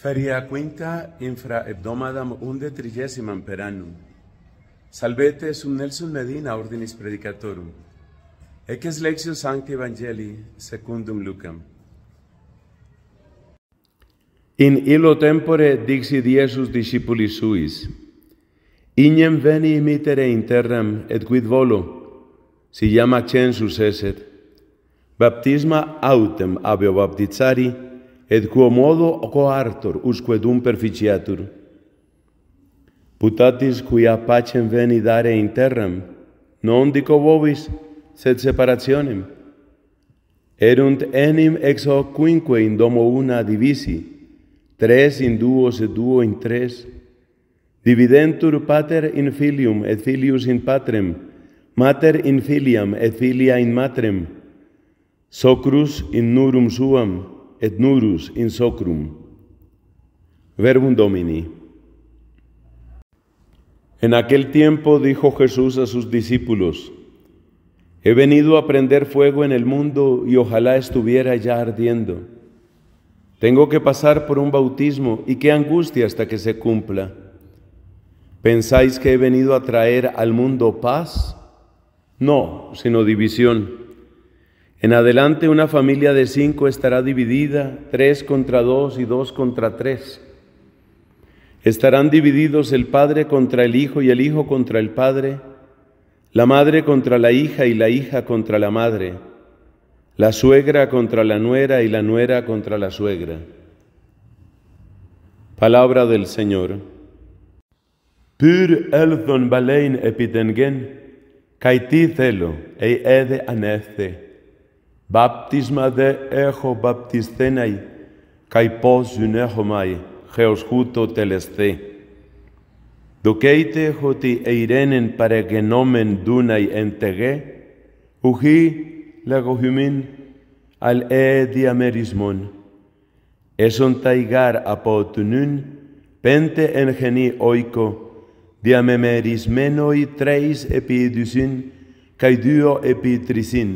Feria quinta infra hebdomadam unde trigesimam per annum. Salvete sum Nelson Medina ordinis predicatorum. Eces lexio sancti evangeli secundum lucam. In illo tempore dixi diesus discipuli suis. Iñem veni imitere in terram et quid volo, si iam census eset. Baptisma autem abeo baptizari, et quo modo artor usque dum perficiatur. Putatis quia pacem veni dare in terram, non dico vobis, sed separationem. Erunt enim ex hoc quinque in domo una divisi, tres in duo se duo in tres, dividentur pater in filium et filius in patrem, mater in filiam et filia in matrem, socrus in nurum suam, et nurus in socrum. Verbum Domini. En aquel tiempo dijo Jesús a sus discípulos, He venido a prender fuego en el mundo y ojalá estuviera ya ardiendo. Tengo que pasar por un bautismo y qué angustia hasta que se cumpla. ¿Pensáis que he venido a traer al mundo paz? No, sino división. En adelante una familia de cinco estará dividida, tres contra dos y dos contra tres. Estarán divididos el padre contra el hijo y el hijo contra el padre, la madre contra la hija y la hija contra la madre, la suegra contra la nuera y la nuera contra la suegra. Palabra del Señor. el elthon balein epitengen, kaiti thelo, ei ede Βάπτισμα δε έχω βαπτισθέναι, καί πώς δεν έχω μαϊ, χεος χούτο τελεσθέ. Δοκέιτε ότι ειρένεν παρεγενόμεν δούναι εν τεγέ, ουχή λαγοχυμήν αλ ε διαμερισμόν. Έσον τα από του νυν, πέντε εν χενή οίκο, διαμεμερισμένοι τρέις επί δυσίν, καϊ δύο επί τρισίν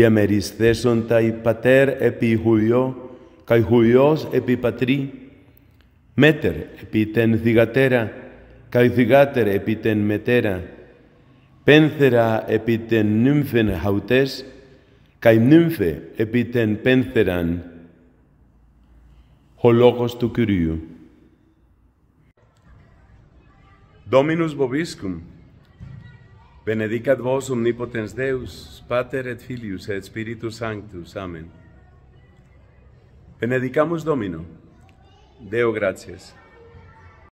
διαμερισθέσοντα η πατέρ επί χουλιό, καί χουλιός επί πατρί, μέτερ επί τεν Θυγατέρα καί Θυγάτερ επί τεν μετέρα, πένθερα επί τεν νύμφεν χαουτές, καί νύμφε επί τεν πένθεραν. Ο λόγος του Κυρίου. Dominus vobiscum. Benedicat vos omnipotens Deus, Pater et Filius et Spiritus Sanctus. Amén. Benedicamos Domino. Deo gracias.